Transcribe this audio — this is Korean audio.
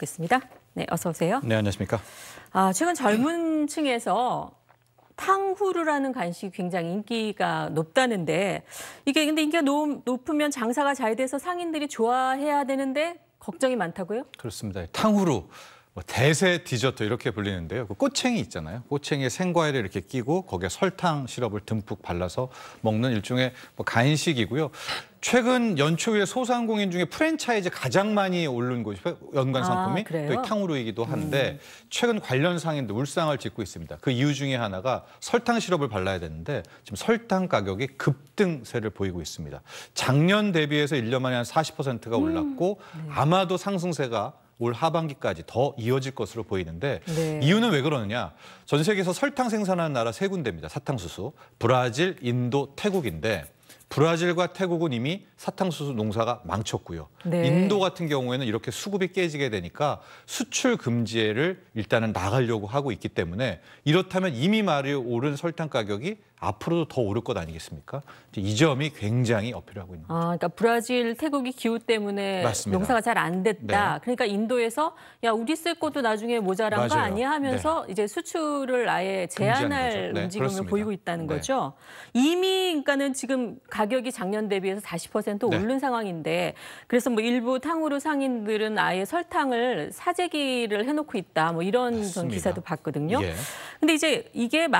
보겠습니다 네, 어서 오세요. 네, 안녕하십니까. 아, 최근 젊은 층에서 탕후루라는 간식이 굉장히 인기가 높다는데 이게 근데 인기가 높으면 장사가 잘 돼서 상인들이 좋아해야 되는데 걱정이 많다고요? 그렇습니다. 탕후루 뭐 대세 디저트 이렇게 불리는데요. 그 꼬챙이 있잖아요. 꼬챙이에 생과일을 이렇게 끼고 거기에 설탕 시럽을 듬뿍 발라서 먹는 일종의 뭐 간식이고요. 최근 연초에 소상공인 중에 프랜차이즈 가장 많이 오른 곳이 연관 상품이 아, 또 탕후루이기도 한데 음. 최근 관련 상인들 울상을 짓고 있습니다. 그 이유 중에 하나가 설탕 시럽을 발라야 되는데 지금 설탕 가격이 급등세를 보이고 있습니다. 작년 대비해서 1년 만에 한 40%가 음. 올랐고 음. 네. 아마도 상승세가 올 하반기까지 더 이어질 것으로 보이는데 네. 이유는 왜 그러느냐? 전 세계에서 설탕 생산하는 나라 세 군데입니다. 사탕수수, 브라질, 인도, 태국인데 브라질과 태국은 이미 사탕수수 농사가 망쳤고요. 네. 인도 같은 경우에는 이렇게 수급이 깨지게 되니까 수출 금지를 일단은 나가려고 하고 있기 때문에 이렇다면 이미 말이 오른 설탕 가격이 앞으로도 더 오를 것 아니겠습니까? 이 점이 굉장히 어필하고 있는 거죠. 아, 그러니까 브라질, 태국이 기후 때문에 맞습니다. 농사가 잘 안 됐다. 네. 그러니까 인도에서 야 우리 쓸 것도 나중에 모자란 맞거 아니야 하면서 네. 이제 수출을 아예 제한할 네, 움직임을 그렇습니다. 보이고 있다는 네. 거죠. 이미 그러니까는 지금 가격이 작년 대비해서 40% 오른 상황인데 그래서 뭐 일부 탕후루 상인들은 아예 설탕을 사재기를 해놓고 있다. 뭐 이런 기사도 봤거든요. 예. 근데 이제 이게 말